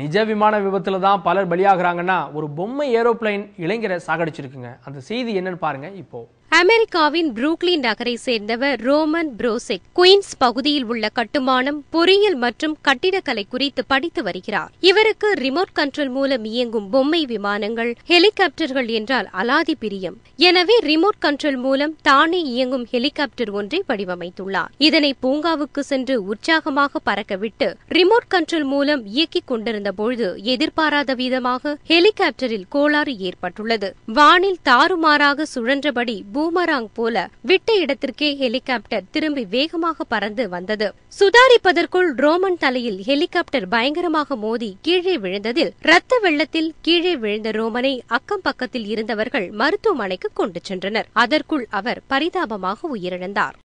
நிஜ விமான விபத்தில் தான் பலர் பலியாகிறாங்கன்னா ஒரு பொம்மை ஏரோப்ளைன் இளைஞரை சாகடிச்சிருக்குங்க அந்த செய்தி என்னன்னு பாருங்கள் இப்போது அமெரிக்காவின் புரூக்லின் நகரை சேர்ந்தவர் ரோமன் புரோசிக் குயின்ஸ் பகுதியில் உள்ள கட்டுமானம் பொறியியல் மற்றும் கட்டிடக்கலை குறித்து படித்து வருகிறார் இவருக்கு ரிமோட் கண்ட்ரோல் மூலம் இயங்கும் பொம்மை விமானங்கள் ஹெலிகாப்டர்கள் என்றால் அலாதி பிரியம் எனவே ரிமோட் கண்ட்ரோல் மூலம் தானே இயங்கும் ஹெலிகாப்டர் ஒன்றை வடிவமைத்துள்ளார் இதனை பூங்காவுக்கு சென்று உற்சாகமாக பறக்கவிட்டு ரிமோட் கண்ட்ரோல் மூலம் இயக்கிக் கொண்டிருந்த பொழுது எதிர்பாராத விதமாக ஹெலிகாப்டரில் கோளாறு ஏற்பட்டுள்ளது வானில் தாறுமாறாக சுழன்றபடி பூமராங் போல விட்ட இடத்திற்கே ஹெலிகாப்டர் திரும்பி வேகமாக பறந்து வந்தது சுதாரிப்பதற்குள் ரோமன் தலையில் ஹெலிகாப்டர் பயங்கரமாக மோதி கீழே விழுந்ததில் ரத்த வெள்ளத்தில் கீழே விழுந்த ரோமனை அக்கம் பக்கத்தில் இருந்தவர்கள் மருத்துவமனைக்கு கொண்டு சென்றனர் அதற்குள் அவர் பரிதாபமாக உயிரிழந்தார்